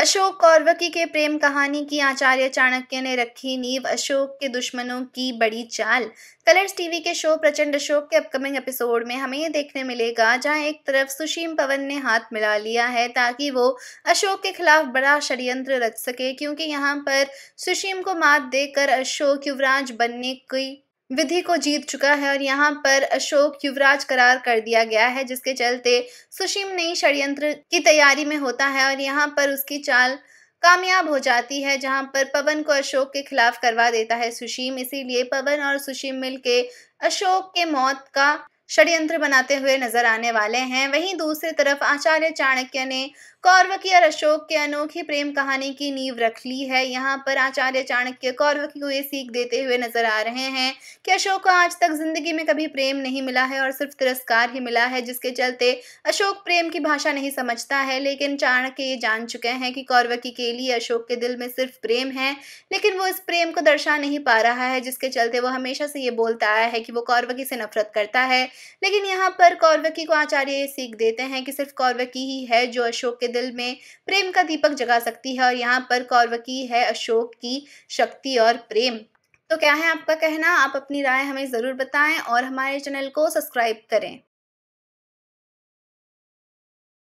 अशोक कौरवकी के प्रेम कहानी की आचार्य चाणक्य ने रखी नींव अशोक के दुश्मनों की बड़ी चाल कलर्स टीवी के शो प्रचंड अशोक के अपकमिंग एपिसोड में हमें ये देखने मिलेगा जहां एक तरफ सुशीम पवन ने हाथ मिला लिया है ताकि वो अशोक के खिलाफ बड़ा षड्यंत्र रच सके क्योंकि यहां पर सुशीम को मात देकर अशोक युवराज बनने की विधि को जीत चुका है और यहाँ पर अशोक युवराज करार कर दिया गया है जिसके चलते सुशीम नई षडयंत्र की तैयारी में होता है और यहाँ पर उसकी चाल कामयाब हो जाती है जहाँ पर पवन को अशोक के खिलाफ करवा देता है सुशीम इसीलिए पवन और सुशीम मिलके अशोक के मौत का षड्यंत्र बनाते हुए नजर आने वाले हैं वहीं दूसरी तरफ आचार्य चाणक्य ने कौरव की और अशोक के अनोखी प्रेम कहानी की नींव रख ली है यहाँ पर आचार्य चाणक्य कौरव को ये सीख देते हुए नजर आ रहे हैं कि अशोक को आज तक जिंदगी में कभी प्रेम नहीं मिला है और सिर्फ तिरस्कार ही मिला है जिसके चलते अशोक प्रेम की भाषा नहीं समझता है लेकिन चाणक्य ये जान चुके हैं कि कौरवकी के लिए अशोक के दिल में सिर्फ प्रेम है लेकिन वो इस प्रेम को दर्शा नहीं पा रहा है जिसके चलते वो हमेशा से ये बोलता आया है कि वो कौरवकी से नफरत करता है लेकिन यहाँ पर कौरवकी को आचार्य ये सीख देते हैं कि सिर्फ कौरवकी ही है जो अशोक के दिल में प्रेम का दीपक जगा सकती है और यहाँ पर कौरवकी है अशोक की शक्ति और प्रेम तो क्या है आपका कहना आप अपनी राय हमें ज़रूर बताएं और हमारे चैनल को सब्सक्राइब करें